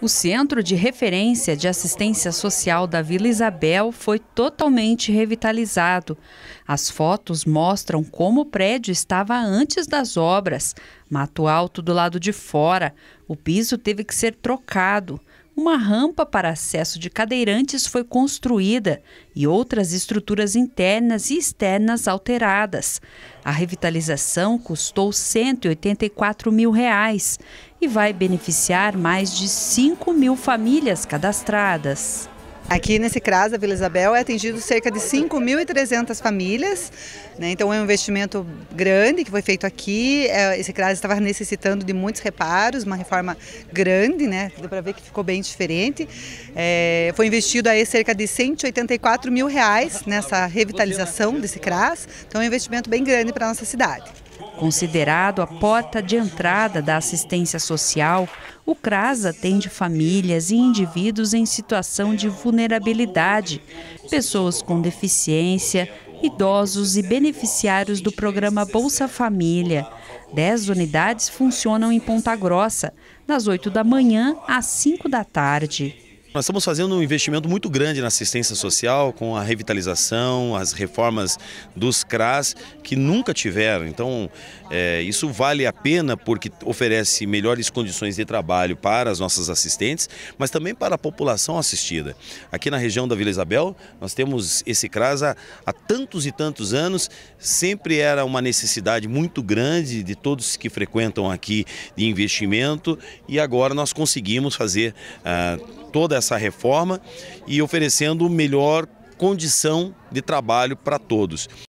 O Centro de Referência de Assistência Social da Vila Isabel foi totalmente revitalizado. As fotos mostram como o prédio estava antes das obras. Mato alto do lado de fora, o piso teve que ser trocado. Uma rampa para acesso de cadeirantes foi construída e outras estruturas internas e externas alteradas. A revitalização custou 184 mil reais e vai beneficiar mais de 5 mil famílias cadastradas. Aqui nesse CRAS da Vila Isabel é atingido cerca de 5.300 famílias, né? então é um investimento grande que foi feito aqui. É, esse CRAS estava necessitando de muitos reparos, uma reforma grande, né? deu para ver que ficou bem diferente. É, foi investido aí cerca de 184 mil reais nessa revitalização desse CRAS, então é um investimento bem grande para a nossa cidade. Considerado a porta de entrada da assistência social, o CRAS atende famílias e indivíduos em situação de vulnerabilidade, pessoas com deficiência, idosos e beneficiários do programa Bolsa Família. Dez unidades funcionam em Ponta Grossa, das 8 da manhã às 5 da tarde. Nós estamos fazendo um investimento muito grande na assistência social, com a revitalização, as reformas dos CRAS, que nunca tiveram. Então, é, isso vale a pena porque oferece melhores condições de trabalho para as nossas assistentes, mas também para a população assistida. Aqui na região da Vila Isabel, nós temos esse CRAS há, há tantos e tantos anos, sempre era uma necessidade muito grande de todos que frequentam aqui de investimento e agora nós conseguimos fazer. Ah, toda essa reforma e oferecendo melhor condição de trabalho para todos.